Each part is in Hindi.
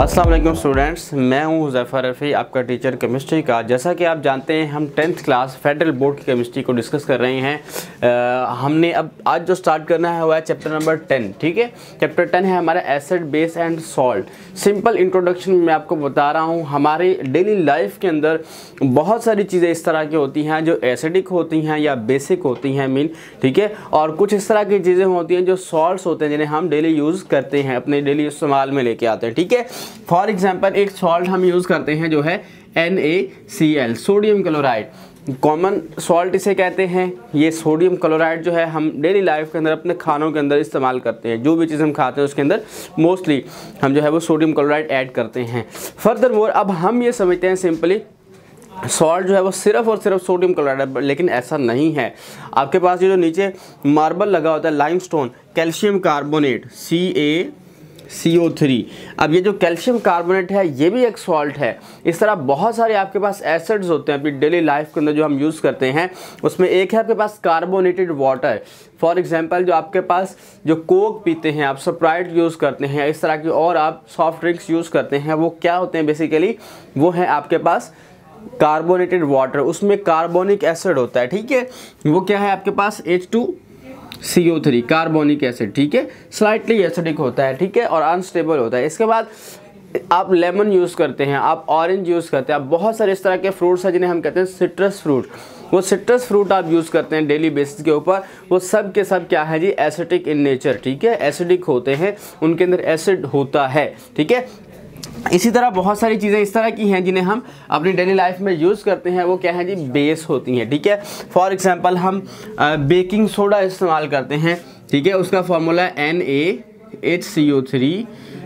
असलम स्टूडेंट्स मैं हूं ज़ैफर रफ़ी आपका टीचर केमिस्ट्री का जैसा कि आप जानते हैं हम टेंथ क्लास फेडरल बोर्ड की केमिस्ट्री को डिस्कस कर रहे हैं आ, हमने अब आज जो स्टार्ट करना है वो है चैप्टर नंबर टेन ठीक है चैप्टर टेन है हमारा acid base and salt simple introduction में मैं आपको बता रहा हूँ हमारी डेली लाइफ के अंदर बहुत सारी चीज़ें इस तरह की होती हैं जो एसिडिक होती हैं या बेसिक होती हैं मीन ठीक है और कुछ इस तरह की चीज़ें होती हैं जो सॉल्ट होते हैं जिन्हें हम डेली यूज़ करते हैं अपने डेली इस्तेमाल में लेके आते हैं ठीक है फॉर एग्जाम्पल एक सॉल्ट हम यूज़ करते हैं जो है N A C L sodium chloride common salt इसे कहते हैं ये सोडियम क्लोराइड जो है हम डेली लाइफ के अंदर अपने खानों के अंदर इस्तेमाल करते हैं जो भी चीज़ हम खाते हैं उसके अंदर मोस्टली हम जो है वो सोडियम क्लोराइड ऐड करते हैं फर्दर मोर अब हम ये समझते हैं सिंपली सॉल्ट जो है वो सिर्फ और सिर्फ सोडियम क्लोराइड है लेकिन ऐसा नहीं है आपके पास ये जो नीचे मार्बल लगा होता है lime calcium carbonate C A C O three अब ये जो कैल्शियम कार्बोनेट है ये भी एक सॉल्ट है इस तरह बहुत सारे आपके पास एसिड्स होते हैं अपनी डेली लाइफ के अंदर जो हम यूज़ करते हैं उसमें एक है आपके पास कार्बोनेटेड वाटर फॉर एग्जाम्पल जो आपके पास जो कोक पीते हैं आप स्प्राइट यूज़ करते हैं इस तरह की और आप सॉफ्ट ड्रिंक्स यूज़ करते हैं वो क्या होते हैं बेसिकली वो है आपके पास कार्बोनेटेड वाटर उसमें कार्बोनिक एसिड होता है ठीक है वो क्या है आपके पास H two C O three carbonic acid ठीक है स्लाइटली एसिडिक होता है ठीक है और अनस्टेबल होता है इसके बाद आप लेमन यूज़ करते हैं आप ऑरेंज यूज़ करते हैं आप बहुत सारे इस तरह के फ्रूट्स हैं जिन्हें हम कहते हैं सिट्रस फ्रूट वो सिट्रस फ्रूट आप यूज़ करते हैं डेली बेसिस के ऊपर वो सब के सब क्या है जी एसिडिक इन नेचर ठीक है एसिडिक होते हैं उनके अंदर एसिड होता है ठीक है इसी तरह बहुत सारी चीज़ें इस तरह की हैं जिन्हें हम अपनी डेली लाइफ में यूज़ करते हैं वो क्या है जी बेस होती हैं ठीक है फॉर एग्ज़ाम्पल हम बेकिंग सोडा इस्तेमाल करते हैं ठीक है उसका formula N A H C O three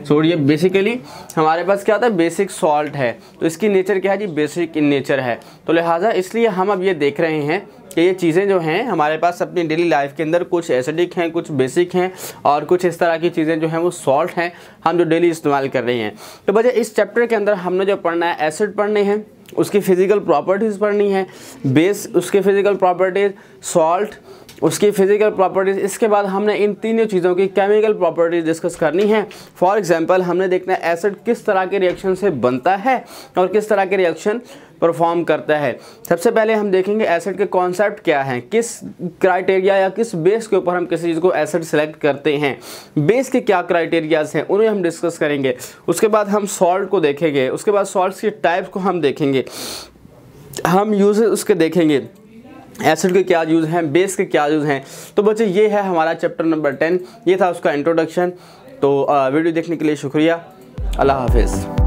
so ये बेसिकली हमारे पास क्या होता है बेसिक सॉल्ट है तो इसकी नेचर क्या है जी बेसिक इन नेचर है तो लिहाजा इसलिए हम अब ये देख रहे हैं कि ये चीज़ें जो हैं हमारे पास अपनी डेली लाइफ के अंदर कुछ एसिडिक हैं कुछ बेसिक हैं और कुछ इस तरह की चीज़ें जो हैं वो सॉल्ट हैं हम जो डेली इस्तेमाल कर रहे हैं तो बच्चे इस चैप्टर के अंदर हमने जो पढ़ना है एसिड पढ़ने हैं उसकी फ़िज़िकल प्रॉपर्टीज़ पढ़नी है बेस उसके फ़िज़िकल प्रॉपर्टीज़ सॉल्ट उसकी फिजिकल प्रॉपर्टीज़ इसके बाद हमने इन तीनों चीज़ों की केमिकल प्रॉपर्टीज़ डिस्कस करनी है फॉर एग्जांपल हमने देखना है एसिड किस तरह के रिएक्शन से बनता है और किस तरह के रिएक्शन परफॉर्म करता है सबसे पहले हम देखेंगे एसिड के कॉन्सेप्ट क्या हैं किस क्राइटेरिया या किस बेस के ऊपर हम किसी चीज़ को एसिड सेलेक्ट करते हैं बेस के क्या क्राइटेरियाज हैं उन्हें हम डिस्कस करेंगे उसके बाद हम सॉल्ट को देखेंगे उसके बाद सॉल्ट के टाइप्स को हम देखेंगे हम यूज उसके देखेंगे एसिड के क्या यूज़ हैं बेस के क्या यूज़ हैं तो बच्चे ये है हमारा चैप्टर नंबर टेन ये था उसका इंट्रोडक्शन तो वीडियो देखने के लिए शुक्रिया अल्लाह हाफिज़